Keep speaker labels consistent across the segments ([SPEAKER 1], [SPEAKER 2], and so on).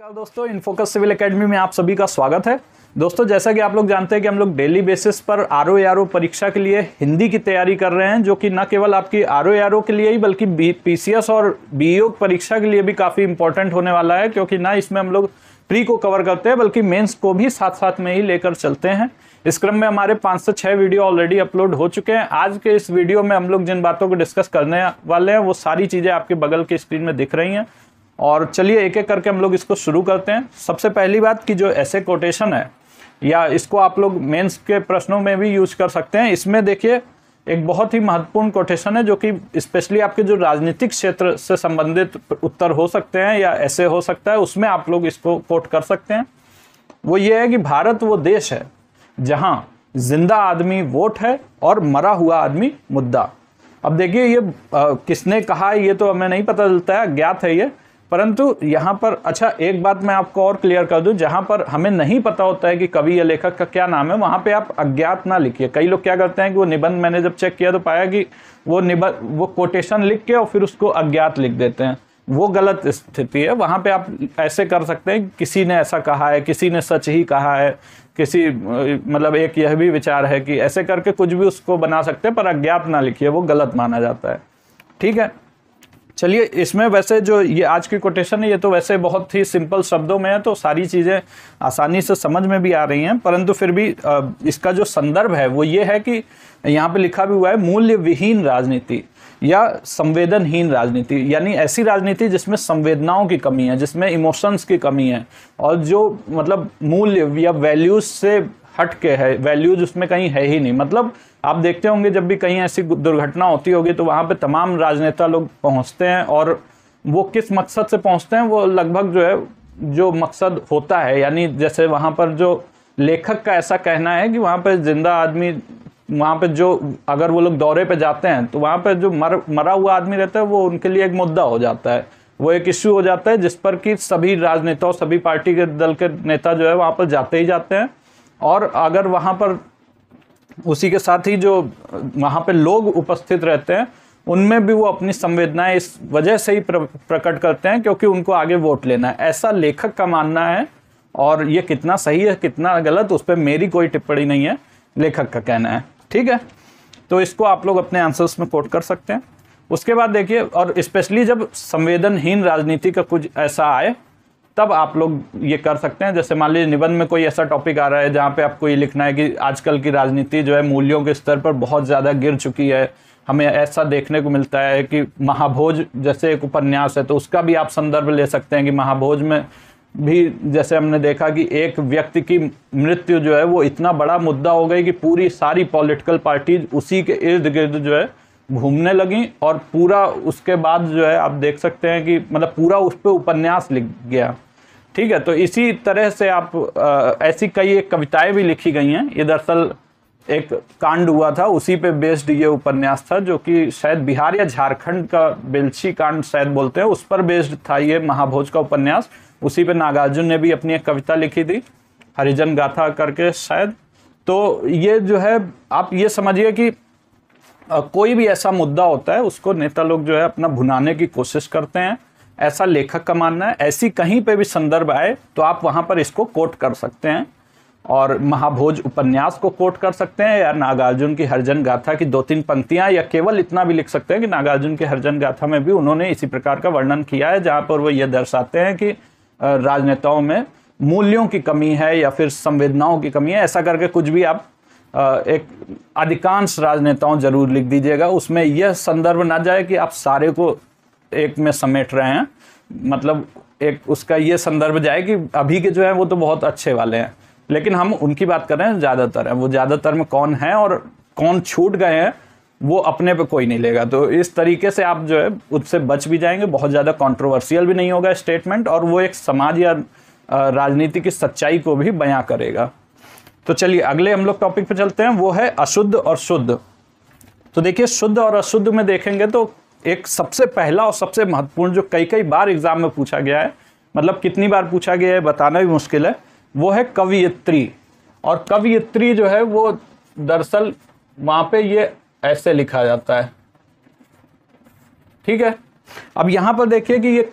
[SPEAKER 1] नमस्कार दोस्तों InFocus civil academy में आप सभी का स्वागत है दोस्तों जैसा कि आप लोग जानते हैं कि हम लोग डेली बेसिस पर आर ओ आर ओ परीक्षा के लिए हिंदी की तैयारी कर रहे हैं जो कि न केवल आपकी आर ओ के लिए ही बल्कि पी और बी e परीक्षा के लिए भी काफ़ी इंपॉर्टेंट होने वाला है क्योंकि ना इसमें हम लोग प्री को कवर करते हैं बल्कि मेंस को भी साथ साथ में ही लेकर चलते हैं इस क्रम में हमारे पाँच से छः वीडियो ऑलरेडी अपलोड हो चुके हैं आज के इस वीडियो में हम लोग जिन बातों को डिस्कस करने वाले हैं वो सारी चीज़ें आपके बगल के स्क्रीन में दिख रही हैं और चलिए एक एक करके हम लोग इसको शुरू करते हैं सबसे पहली बात कि जो ऐसे कोटेशन है या इसको आप लोग मेंस के प्रश्नों में भी यूज कर सकते हैं इसमें देखिए एक बहुत ही महत्वपूर्ण कोटेशन है जो कि स्पेशली आपके जो राजनीतिक क्षेत्र से संबंधित उत्तर हो सकते हैं या ऐसे हो सकता है उसमें आप लोग इसको कोट कर सकते हैं वो ये है कि भारत वो देश है जहाँ जिंदा आदमी वोट है और मरा हुआ आदमी मुद्दा अब देखिए ये आ, किसने कहा है ये तो हमें नहीं पता चलता है ज्ञात है ये परंतु यहाँ पर अच्छा एक बात मैं आपको और क्लियर कर दूँ जहाँ पर हमें नहीं पता होता है कि कवि या लेखक का क्या नाम है वहाँ पे आप अज्ञात ना लिखिए कई लोग क्या करते हैं कि वो निबंध मैंने जब चेक किया तो पाया कि वो निबंध वो कोटेशन लिख के और फिर उसको अज्ञात लिख देते हैं वो गलत स्थिति है वहाँ पर आप ऐसे कर सकते हैं किसी ने ऐसा कहा है किसी ने सच ही कहा है किसी मतलब एक यह भी विचार है कि ऐसे करके कुछ भी उसको बना सकते हैं पर अज्ञात ना लिखिए वो गलत माना जाता है ठीक है चलिए इसमें वैसे जो ये आज की कोटेशन है ये तो वैसे बहुत ही सिंपल शब्दों में है तो सारी चीज़ें आसानी से समझ में भी आ रही हैं परंतु फिर भी इसका जो संदर्भ है वो ये है कि यहाँ पे लिखा भी हुआ है मूल्य विहीन राजनीति या संवेदनहीन राजनीति यानी ऐसी राजनीति जिसमें संवेदनाओं की कमी है जिसमें इमोशंस की कमी है और जो मतलब मूल्य या वैल्यूज से हट के है वैल्यूज उसमें कहीं है ही नहीं मतलब आप देखते होंगे जब भी कहीं ऐसी दुर्घटना होती होगी तो वहाँ पर तमाम राजनेता लोग पहुँचते हैं और वो किस मकसद से पहुँचते हैं वो लगभग जो है जो मकसद होता है यानी जैसे वहाँ पर जो लेखक का ऐसा कहना है कि वहाँ पर जिंदा आदमी वहाँ पर जो अगर वो लोग दौरे पे जाते हैं तो वहाँ पर जो मर मरा हुआ आदमी रहता है वो उनके लिए एक मुद्दा हो जाता है वो एक इश्यू हो जाता है जिस पर कि सभी राजनेताओं सभी पार्टी के दल के नेता जो है वहाँ पर जाते ही जाते हैं और अगर वहाँ पर उसी के साथ ही जो वहाँ पे लोग उपस्थित रहते हैं उनमें भी वो अपनी संवेदनाएं इस वजह से ही प्र, प्रकट करते हैं क्योंकि उनको आगे वोट लेना है ऐसा लेखक का मानना है और ये कितना सही है कितना गलत उस पर मेरी कोई टिप्पणी नहीं है लेखक का कहना है ठीक है तो इसको आप लोग अपने आंसर्स में कोट कर सकते हैं उसके बाद देखिए और स्पेशली जब संवेदनहीन राजनीति का कुछ ऐसा आए तब आप लोग ये कर सकते हैं जैसे मान लीजिए निबंध में कोई ऐसा टॉपिक आ रहा है जहाँ पे आपको ये लिखना है कि आजकल की राजनीति जो है मूल्यों के स्तर पर बहुत ज़्यादा गिर चुकी है हमें ऐसा देखने को मिलता है कि महाभोज जैसे एक उपन्यास है तो उसका भी आप संदर्भ ले सकते हैं कि महाभोज में भी जैसे हमने देखा कि एक व्यक्ति की मृत्यु जो है वो इतना बड़ा मुद्दा हो गई कि पूरी सारी पॉलिटिकल पार्टीज उसी के इर्द गिर्द जो है घूमने लगी और पूरा उसके बाद जो है आप देख सकते हैं कि मतलब पूरा उस पर उपन्यास लिख गया ठीक है तो इसी तरह से आप आ, ऐसी कई एक कविताएं भी लिखी गई हैं ये दरअसल एक कांड हुआ था उसी पे बेस्ड ये उपन्यास था जो कि शायद बिहार या झारखंड का बेलछी कांड शायद बोलते हैं उस पर बेस्ड था ये महाभोज का उपन्यास उसी पे नागार्जुन ने भी अपनी एक कविता लिखी थी हरिजन गाथा करके शायद तो ये जो है आप ये समझिए कि कोई भी ऐसा मुद्दा होता है उसको नेता लोग जो है अपना भुनाने की कोशिश करते हैं ऐसा लेखक का मानना है ऐसी कहीं पे भी संदर्भ आए तो आप वहाँ पर इसको कोट कर सकते हैं और महाभोज उपन्यास को कोट कर सकते हैं या नागार्जुन की हरजन गाथा की दो तीन पंक्तियाँ या केवल इतना भी लिख सकते हैं कि नागार्जुन की हरजन गाथा में भी उन्होंने इसी प्रकार का वर्णन किया है जहाँ पर वो ये दर्शाते हैं कि राजनेताओं में मूल्यों की कमी है या फिर संवेदनाओं की कमी है ऐसा करके कुछ भी आप एक अधिकांश राजनेताओं जरूर लिख दीजिएगा उसमें यह संदर्भ ना जाए कि आप सारे को एक में समेट रहे हैं मतलब एक उसका ये संदर्भ जाए कि अभी के जो है वो तो बहुत अच्छे वाले हैं लेकिन हम उनकी बात कर रहे हैं ज़्यादातर हैं वो ज़्यादातर में कौन है और कौन छूट गए हैं वो अपने पे कोई नहीं लेगा तो इस तरीके से आप जो है उससे बच भी जाएंगे बहुत ज़्यादा कंट्रोवर्शियल भी नहीं होगा स्टेटमेंट और वो एक समाज या राजनीति की सच्चाई को भी बयां करेगा तो चलिए अगले हम लोग टॉपिक पे चलते हैं वो है अशुद्ध और शुद्ध तो देखिए शुद्ध और अशुद्ध में देखेंगे तो एक सबसे पहला और सबसे महत्वपूर्ण जो कई कई बार एग्ज़ाम में पूछा गया है मतलब कितनी बार पूछा गया है बताना भी मुश्किल है वो है कवियत्री और कवियत्री जो है वो दरअसल वहां पे ये ऐसे लिखा जाता है ठीक है अब यहां पर देखिए कि ये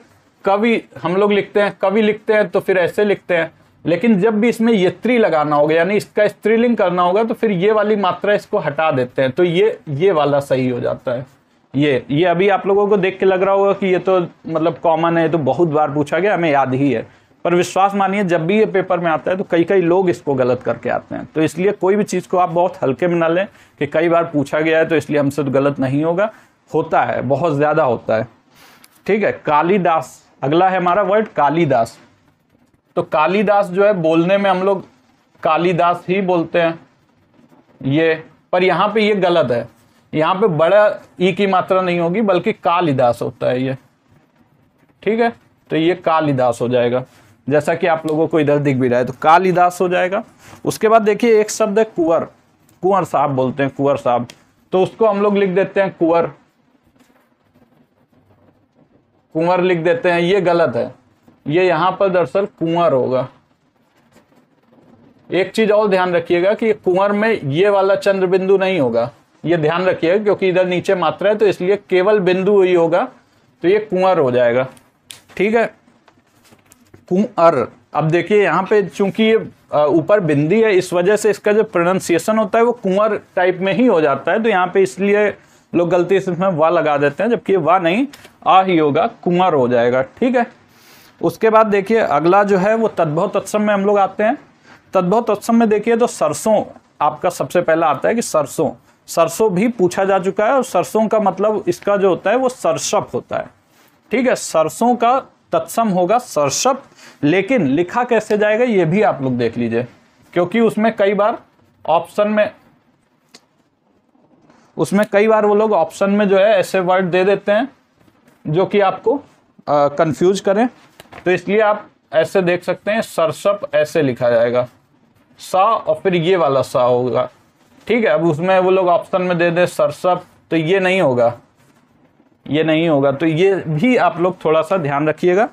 [SPEAKER 1] कवि हम लोग लिखते हैं कवि लिखते हैं तो फिर ऐसे लिखते हैं लेकिन जब भी इसमें यत्री लगाना होगा यानी इसका स्त्रीलिंग करना होगा तो फिर ये वाली मात्रा इसको हटा देते हैं तो ये ये वाला सही हो जाता है ये ये अभी आप लोगों को देख के लग रहा होगा कि ये तो मतलब कॉमन है तो बहुत बार पूछा गया हमें याद ही है पर विश्वास मानिए जब भी ये पेपर में आता है तो कई कई लोग इसको गलत करके आते हैं तो इसलिए कोई भी चीज़ को आप बहुत हल्के में ना लें कि कई बार पूछा गया है तो इसलिए हमसे तो गलत नहीं होगा होता है बहुत ज़्यादा होता है ठीक है कालीदास अगला है हमारा वर्ड कालीदास तो कालीदास जो है बोलने में हम लोग कालीदास ही बोलते हैं ये पर यहाँ पे ये गलत है यहाँ पे बड़ा ई e की मात्रा नहीं होगी बल्कि कालिदास होता है ये ठीक है तो ये कालिदास हो जाएगा जैसा कि आप लोगों को इधर दिख भी रहा है तो कालिदास हो जाएगा उसके बाद देखिए एक शब्द है कुंवर कुंवर साहब बोलते हैं कुंवर साहब तो उसको हम लोग लिख देते हैं कुंवर कुंवर लिख देते हैं ये गलत है ये यहां पर दरअसल कुंवर होगा एक चीज और ध्यान रखिएगा कि कुंवर में ये वाला चंद्र बिंदु नहीं होगा ये ध्यान रखिएगा क्योंकि इधर नीचे मात्रा है तो इसलिए केवल बिंदु ही होगा तो ये कुंवर हो जाएगा ठीक है कुंवर अब देखिए यहाँ पे चूंकि ये ऊपर बिंदी है इस वजह से इसका जो प्रोनाउंसिएशन होता है वो कुंवर टाइप में ही हो जाता है तो यहाँ पे इसलिए लोग गलती से इसमें वाह लगा देते हैं जबकि वाह नहीं आ ही होगा कुंवर हो जाएगा ठीक है उसके बाद देखिए अगला जो है वो तद्भव तत्सम में हम लोग आते हैं तद्भव तत्सम में देखिए तो सरसों आपका सबसे पहला आता है कि सरसों सरसों भी पूछा जा चुका है और सरसों का मतलब इसका जो होता है वो सरसप होता है ठीक है सरसों का तत्सम होगा सरसप लेकिन लिखा कैसे जाएगा ये भी आप लोग देख लीजिए क्योंकि उसमें कई बार ऑप्शन में उसमें कई बार वो लोग ऑप्शन में जो है ऐसे वर्ड दे देते हैं जो कि आपको कंफ्यूज करें तो इसलिए आप ऐसे देख सकते हैं सरसप ऐसे लिखा जाएगा सा और फिर ये वाला सा होगा ठीक है अब उसमें वो लोग ऑप्शन में दे दें सरसप तो ये नहीं होगा ये नहीं होगा तो ये भी आप लोग थोड़ा सा ध्यान रखिएगा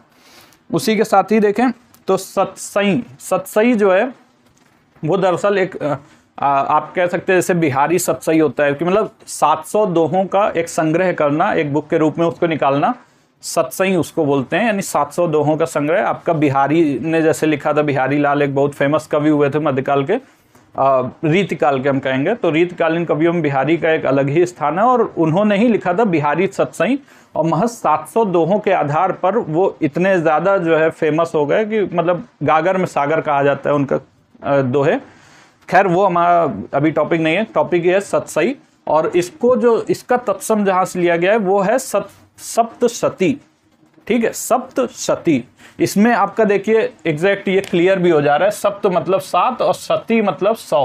[SPEAKER 1] उसी के साथ ही देखें तो सतसई सतसई जो है वो दरअसल एक आ, आप कह सकते हैं जैसे बिहारी सतसई होता है कि मतलब 700 दोहों का एक संग्रह करना एक बुक के रूप में उसको निकालना सतसई उसको बोलते हैं यानी 700 दोहों का संग्रह आपका बिहारी ने जैसे लिखा था बिहारी लाल एक बहुत फेमस कवि हुए थे मध्यकाल के रीतकाल के हम कहेंगे तो रीतकालीन कवियों में बिहारी का एक अलग ही स्थान है और उन्होंने ही लिखा था बिहारी सतसई और महज 700 दोहों के आधार पर वो इतने ज़्यादा जो है फेमस हो गए कि मतलब गागर में सागर कहा जाता है उनका दोहे खैर वो हमारा अभी टॉपिक नहीं है टॉपिक ये है सतसई और इसको जो इसका तत्सम जहाँ से लिया गया है वो है सत सप्त सती ठीक है सप्त सती इसमें आपका देखिए एग्जैक्ट ये क्लियर भी हो जा रहा है सप्त मतलब सात और सती मतलब सौ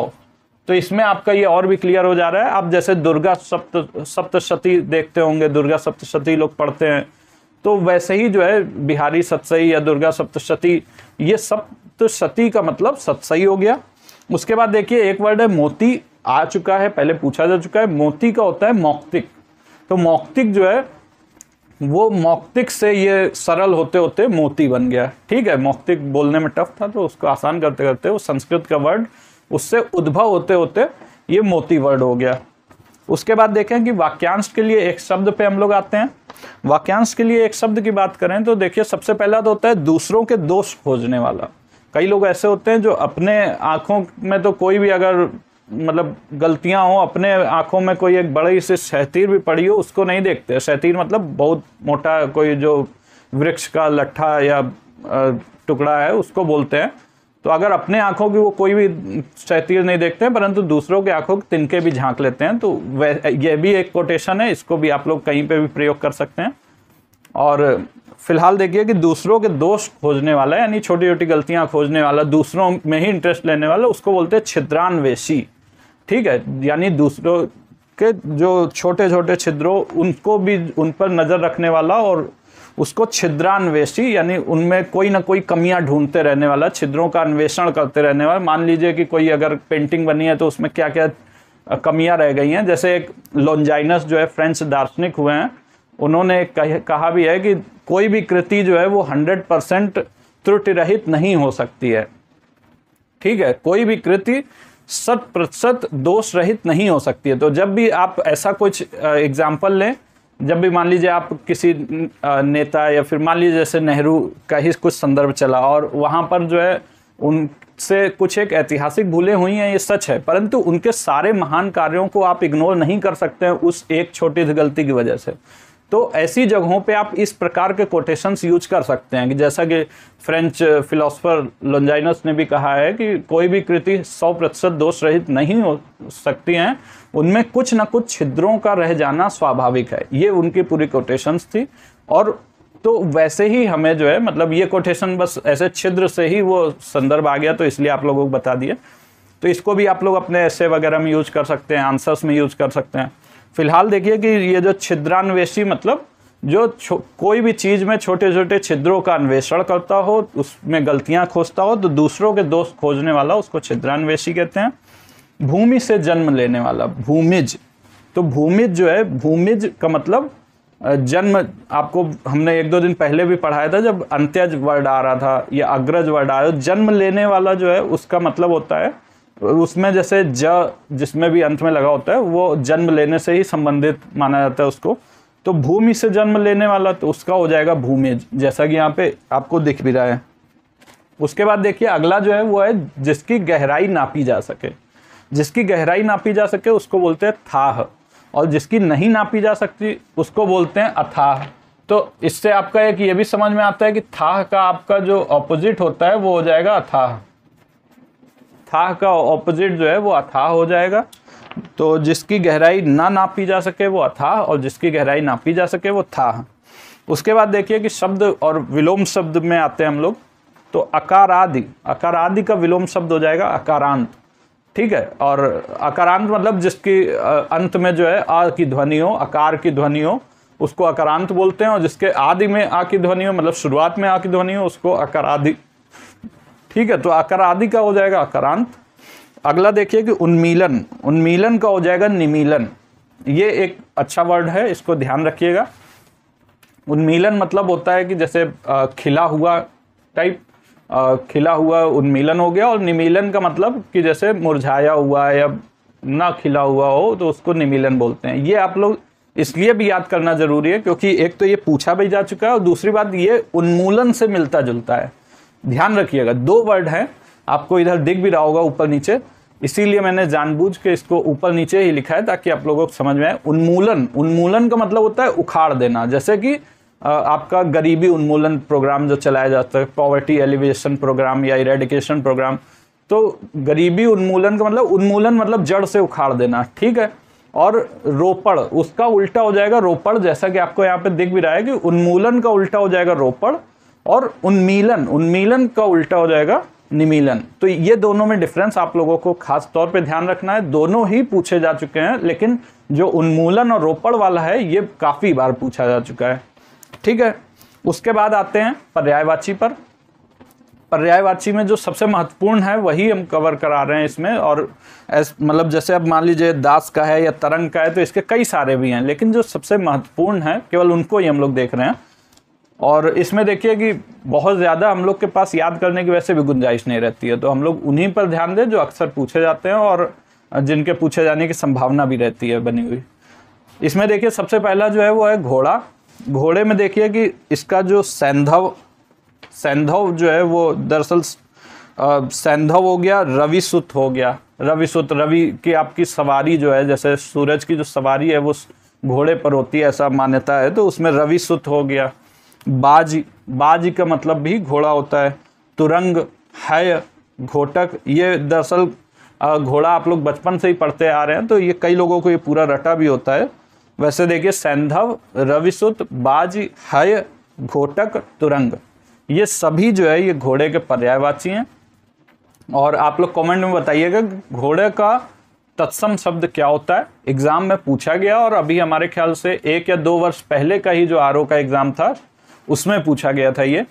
[SPEAKER 1] तो इसमें आपका ये और भी क्लियर हो जा रहा है आप जैसे दुर्गा सप्त सप्तशती देखते होंगे दुर्गा सप्तशती लोग पढ़ते हैं तो वैसे ही जो है बिहारी सतसई या दुर्गा सप्तशती ये सप्तशती का मतलब सतसई हो गया उसके बाद देखिए एक वर्ड है मोती आ चुका है पहले पूछा जा चुका है मोती का होता है मौक्तिक तो मौक्तिक जो है वो मौक्तिक से ये सरल होते होते मोती बन गया ठीक है मौक्तिक बोलने में टफ था तो उसको आसान करते करते वो संस्कृत का वर्ड उससे उद्भव होते होते ये मोती वर्ड हो गया उसके बाद देखें कि वाक्यांश के लिए एक शब्द पे हम लोग आते हैं वाक्यांश के लिए एक शब्द की बात करें तो देखिए सबसे पहला तो होता है दूसरों के दोष खोजने वाला कई लोग ऐसे होते हैं जो अपने आँखों में तो कोई भी अगर मतलब गलतियां हो अपने आंखों में कोई एक बड़ी सी शहतीर भी पड़ी हो उसको नहीं देखते शहतीर मतलब बहुत मोटा कोई जो वृक्ष का लट्ठा या टुकड़ा है उसको बोलते हैं तो अगर अपने आंखों की वो कोई भी शैतीर नहीं देखते हैं परंतु दूसरों के आंखों के तिनके भी झांक लेते हैं तो यह भी एक कोटेशन है इसको भी आप लोग कहीं पे भी प्रयोग कर सकते हैं और फिलहाल देखिए कि दूसरों के दोष खोजने वाला यानी छोटी छोटी गलतियां खोजने वाला दूसरों में ही इंटरेस्ट लेने वाला उसको बोलते हैं छिद्रान्वेषी ठीक है यानी दूसरों के जो छोटे छोटे छिद्रों उनको भी उन पर नज़र रखने वाला और उसको छिद्रान्वेषी यानी उनमें कोई ना कोई कमियां ढूंढते रहने वाला छिद्रों का अन्वेषण करते रहने वाला मान लीजिए कि कोई अगर पेंटिंग बनी है तो उसमें क्या क्या कमियां रह गई हैं जैसे एक लॉन्जाइनस जो है फ्रेंच दार्शनिक हुए हैं उन्होंने कहा भी है कि कोई भी कृति जो है वो हंड्रेड परसेंट त्रुटिरहित रहित नहीं हो सकती है ठीक है कोई भी कृति शत प्रतिशत दोष रहित नहीं हो सकती है तो जब भी आप ऐसा कुछ एग्जाम्पल लें जब भी मान लीजिए आप किसी नेता या फिर मान लीजिए जैसे नेहरू का ही कुछ संदर्भ चला और वहाँ पर जो है उनसे कुछ एक ऐतिहासिक भूलें हुई हैं ये सच है परंतु उनके सारे महान कार्यों को आप इग्नोर नहीं कर सकते हैं उस एक छोटी गलती की वजह से तो ऐसी जगहों पे आप इस प्रकार के कोटेशंस यूज कर सकते हैं कि जैसा कि फ्रेंच फिलोसोफर लंजाइनस ने भी कहा है कि कोई भी कृति सौ प्रतिशत दोष रहित नहीं हो सकती हैं उनमें कुछ ना कुछ छिद्रों का रह जाना स्वाभाविक है ये उनकी पूरी कोटेशंस थी और तो वैसे ही हमें जो है मतलब ये कोटेशन बस ऐसे छिद्र से ही वो संदर्भ आ गया तो इसलिए आप लोगों को बता दिए तो इसको भी आप लोग अपने ऐसे वगैरह में यूज कर सकते हैं आंसर्स में यूज कर सकते हैं फिलहाल देखिए कि ये जो छिद्रान्वेषी मतलब जो कोई भी चीज़ में छोटे छोटे छिद्रों का अन्वेषण करता हो उसमें गलतियां खोजता हो तो दूसरों के दोस्त खोजने वाला उसको छिद्रान्वेषी कहते हैं भूमि से जन्म लेने वाला भूमिज तो भूमिज जो है भूमिज का मतलब जन्म आपको हमने एक दो दिन पहले भी पढ़ाया था जब अंत्यज वर्ड आ रहा था या अग्रज वर्ड आया जन्म लेने वाला जो है उसका मतलब होता है उसमें जैसे ज जिसमें भी अंत में लगा होता है वो जन्म लेने से ही संबंधित माना जाता है उसको तो भूमि से जन्म लेने वाला तो उसका हो जाएगा भूमि जैसा कि यहाँ पे आपको दिख भी रहा है उसके बाद देखिए अगला जो है वो है जिसकी गहराई नापी जा सके जिसकी गहराई नापी जा सके उसको बोलते हैं थाह और जिसकी नहीं नापी जा सकती उसको बोलते हैं अथाह तो इससे आपका एक ये भी समझ में आता है कि थाह का आपका जो ऑपोजिट होता है वो हो जाएगा अथाह था का ऑपोजिट जो है वो अथाह हो जाएगा तो जिसकी गहराई ना नापी जा सके वो अथाह और जिसकी गहराई नापी जा सके वो था उसके बाद देखिए कि शब्द और विलोम शब्द में आते हैं हम लोग तो अकारादि अकारादि का विलोम शब्द हो जाएगा अकारांत ठीक है और अकारांत मतलब जिसकी अंत में जो है आ की ध्वनि हो अकार की ध्वनि हो उसको अकारांत बोलते हैं और जिसके आदि में आ की ध्वनि हो मतलब शुरुआत में आ की ध्वनि हो उसको अकारादि ठीक है तो अकरादि का हो जाएगा अकरांत अगला देखिए कि उन्मीलन उन्मीलन का हो जाएगा निमीलन ये एक अच्छा वर्ड है इसको ध्यान रखिएगा उन्मीलन मतलब होता है कि जैसे खिला हुआ टाइप खिला हुआ उन्मीलन हो गया और निमीलन का मतलब कि जैसे मुरझाया हुआ या ना खिला हुआ हो तो उसको निमीलन बोलते हैं ये आप लोग इसलिए भी याद करना ज़रूरी है क्योंकि एक तो ये पूछा भी जा चुका है और दूसरी बात ये उन्मूलन से मिलता जुलता है ध्यान रखिएगा दो वर्ड हैं आपको इधर दिख भी रहा होगा ऊपर नीचे इसीलिए मैंने जानबूझ के इसको ऊपर नीचे ही लिखा है ताकि आप लोगों को समझ में आए उन्मूलन उन्मूलन का मतलब होता है उखाड़ देना जैसे कि आपका गरीबी उन्मूलन प्रोग्राम जो चलाया जाता है पॉवर्टी एलिवेशन प्रोग्राम या इरेडिकेशन प्रोग्राम तो गरीबी उन्मूलन का मतलब उन्मूलन मतलब जड़ से उखाड़ देना ठीक है और रोपड़ उसका उल्टा हो जाएगा रोपड़ जैसा कि आपको यहाँ पे दिख भी रहा है कि उन्मूलन का उल्टा हो जाएगा रोपड़ और उन्मीलन उन्मीलन का उल्टा हो जाएगा निमीलन तो ये दोनों में डिफरेंस आप लोगों को खास तौर पे ध्यान रखना है दोनों ही पूछे जा चुके हैं लेकिन जो उन्मूलन और रोपण वाला है ये काफ़ी बार पूछा जा चुका है ठीक है उसके बाद आते हैं पर्यायवाची पर पर्यायवाची में जो सबसे महत्वपूर्ण है वही हम कवर करा रहे हैं इसमें और एस मतलब जैसे अब मान लीजिए दास का है या तरंग का है तो इसके कई सारे भी हैं लेकिन जो सबसे महत्वपूर्ण है केवल उनको ही हम लोग देख रहे हैं और इसमें देखिए कि बहुत ज़्यादा हम लोग के पास याद करने की वैसे भी गुंजाइश नहीं रहती है तो हम लोग उन्हीं पर ध्यान दें जो अक्सर पूछे जाते हैं और जिनके पूछे जाने की संभावना भी रहती है बनी हुई इसमें देखिए सबसे पहला जो है वो है घोड़ा घोड़े में देखिए कि इसका जो सैंधव सैंधव जो है वो दरअसल सैंधव हो गया रविसुत हो गया रविसुत रवि की आपकी सवारी जो है जैसे सूरज की जो सवारी है वो घोड़े पर होती है ऐसा मान्यता है तो उसमें रविसुत हो गया बाज बाज का मतलब भी घोड़ा होता है तुरंग है घोटक ये दरअसल घोड़ा आप लोग बचपन से ही पढ़ते आ रहे हैं तो ये कई लोगों को ये पूरा रटा भी होता है वैसे देखिए सैंधव रविसुत बाज हय घोटक तुरंग ये सभी जो है ये घोड़े के पर्यायवाची हैं और आप लोग कमेंट में बताइएगा घोड़े का तत्सम शब्द क्या होता है एग्ज़ाम में पूछा गया और अभी हमारे ख्याल से एक या दो वर्ष पहले का ही जो आर का एग्ज़ाम था उसमें पूछा गया था ये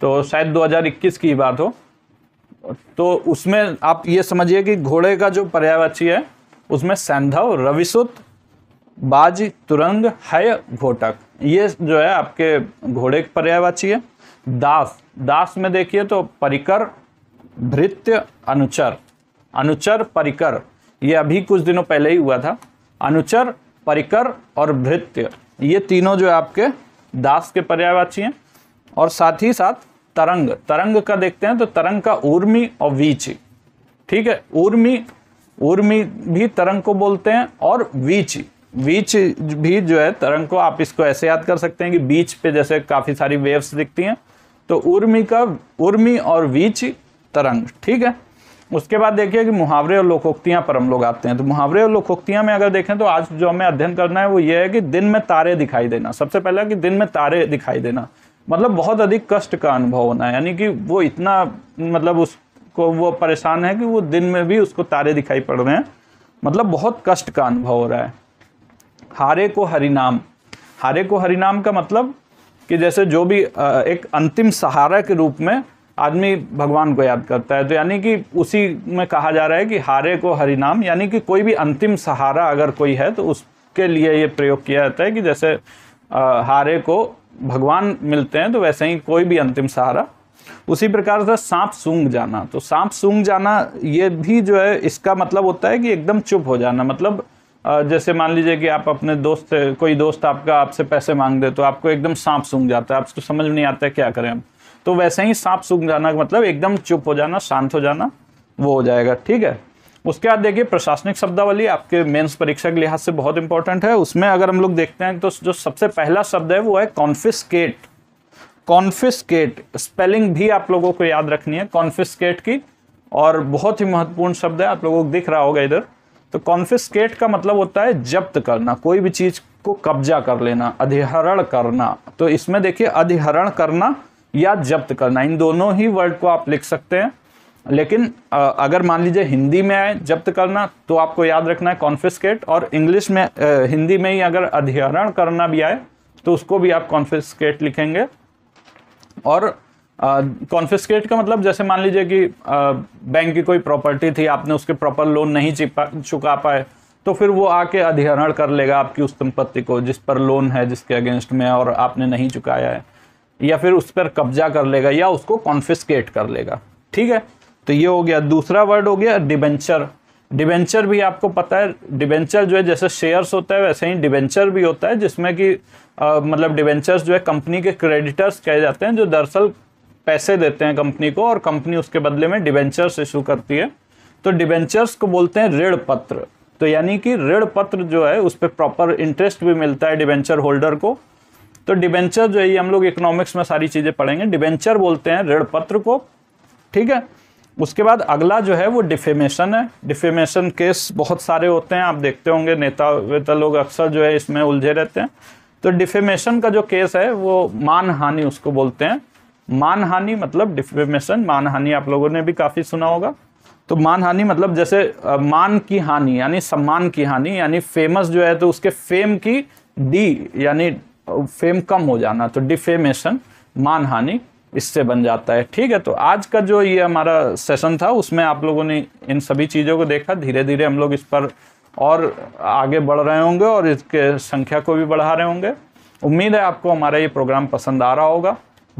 [SPEAKER 1] तो शायद 2021 की बात हो तो उसमें आप ये समझिए कि घोड़े का जो पर्यायवाची है उसमें सैंधव रविसुत बाज तुरंग हय घोटक ये जो है आपके घोड़े के पर्यायवाची है दास दास में देखिए तो परिकर भृत्य अनुचर अनुचर परिकर ये अभी कुछ दिनों पहले ही हुआ था अनुचर परिकर और भृत्य ये तीनों जो है आपके दास के पर्यायवाची हैं और साथ ही साथ तरंग तरंग का देखते हैं तो तरंग का उर्मी और वीच ठीक है उर्मी उर्मी भी तरंग को बोलते हैं और वीच बीच भी जो है तरंग को आप इसको ऐसे याद कर सकते हैं कि बीच पे जैसे काफ़ी सारी वेव्स दिखती हैं तो उर्मी का उर्मी और बीच तरंग ठीक है उसके बाद देखिए कि मुहावरे और लोकोक्तियाँ पर हम लोग आते हैं तो मुहावरे और लोकोक्तियाँ में अगर देखें तो आज जो हमें अध्ययन करना है वो ये है कि दिन में तारे दिखाई देना सबसे पहला कि दिन में तारे दिखाई देना मतलब बहुत अधिक कष्ट का अनुभव होना है यानी कि वो इतना मतलब उसको वो परेशान है कि वो दिन में भी उसको तारे दिखाई पड़ रहे हैं मतलब बहुत कष्ट का अनुभव हो रहा है हारे को हरिनाम हारे को हरिनाम का मतलब कि जैसे जो भी एक अंतिम सहारा के रूप में आदमी भगवान को याद करता है तो यानी कि उसी में कहा जा रहा है कि हारे को हरिनाम यानी कि कोई भी अंतिम सहारा अगर कोई है तो उसके लिए ये प्रयोग किया जाता है कि जैसे आ, हारे को भगवान मिलते हैं तो वैसे ही कोई भी अंतिम सहारा उसी प्रकार से सांप सूंघ जाना तो सांप सूंघ जाना ये भी जो है इसका मतलब होता है कि एकदम चुप हो जाना मतलब जैसे मान लीजिए कि आप अपने दोस्त से कोई दोस्त आपका आपसे पैसे मांग दे तो आपको एकदम सांप सूंघ जाता है आपको समझ नहीं आता है क्या करें हम तो वैसे ही सांप सूंघ जाना मतलब एकदम चुप हो जाना शांत हो जाना वो हो जाएगा ठीक है उसके बाद देखिए प्रशासनिक शब्दावली आपके मेंस परीक्षा के लिहाज से बहुत इंपॉर्टेंट है उसमें अगर हम लोग देखते हैं तो जो सबसे पहला शब्द है वो है कॉन्फिस्केट कॉन्फिस्केट स्पेलिंग भी आप लोगों को याद रखनी है कॉन्फिस्केट की और बहुत ही महत्वपूर्ण शब्द है आप लोगों को दिख रहा होगा इधर तो कॉन्फिस्केट का मतलब होता है जब्त करना कोई भी चीज़ को कब्जा कर लेना अधिहरण करना तो इसमें देखिए अधिहरण करना या जब्त करना इन दोनों ही वर्ड को आप लिख सकते हैं लेकिन अगर मान लीजिए हिंदी में आए जब्त करना तो आपको याद रखना है कॉन्फिस्केट और इंग्लिश में हिंदी में ही अगर अधिहरण करना भी आए तो उसको भी आप कॉन्फिस्केट लिखेंगे और कॉन्फिस्केट का मतलब जैसे मान लीजिए कि बैंक की कोई प्रॉपर्टी थी आपने उसके प्रॉपर लोन नहीं चुका पाए तो फिर वो आके अधिहरण कर लेगा आपकी उस संपत्ति को जिस पर लोन है जिसके अगेंस्ट में और आपने नहीं चुकाया है या फिर उस पर कब्जा कर लेगा या उसको कॉन्फिस्केट कर लेगा ठीक है तो ये हो गया दूसरा वर्ड हो गया डिबेंचर डिबेंचर भी आपको पता है डिबेंचर जो है जैसे शेयर्स होता है वैसे ही डिबेंचर भी होता है जिसमें कि मतलब डिबेंचर्स जो है कंपनी के क्रेडिटर्स कहे जाते हैं जो दरअसल पैसे देते हैं कंपनी को और कंपनी उसके बदले में डिवेंचर्स इशू करती है तो डिवेंचर्स को बोलते हैं ऋण पत्र तो यानी कि ऋण पत्र जो है उस पर प्रॉपर इंटरेस्ट भी मिलता है डिवेंचर होल्डर को तो डिवेंचर जो है ये हम लोग इकोनॉमिक्स में सारी चीज़ें पढ़ेंगे डिवेंचर बोलते हैं ऋण पत्र को ठीक है उसके बाद अगला जो है वो डिफेमेशन है डिफेमेशन केस बहुत सारे होते हैं आप देखते होंगे नेता वेता लोग अक्सर जो है इसमें उलझे रहते हैं तो डिफेमेशन का जो केस है वो मान हानि उसको बोलते हैं मानहानि मतलब डिफेमेशन मानहानि आप लोगों ने भी काफ़ी सुना होगा तो मानहानि मतलब जैसे मान की हानि यानी सम्मान की हानि यानी फेमस जो है तो उसके फेम की डी यानी फेम कम हो जाना तो डिफेमेशन मानहानि इससे बन जाता है ठीक है तो आज का जो ये हमारा सेशन था उसमें आप लोगों ने इन सभी चीज़ों को देखा धीरे धीरे हम लोग इस पर और आगे बढ़ रहे होंगे और इसके संख्या को भी बढ़ा रहे होंगे उम्मीद है आपको हमारा ये प्रोग्राम पसंद आ रहा होगा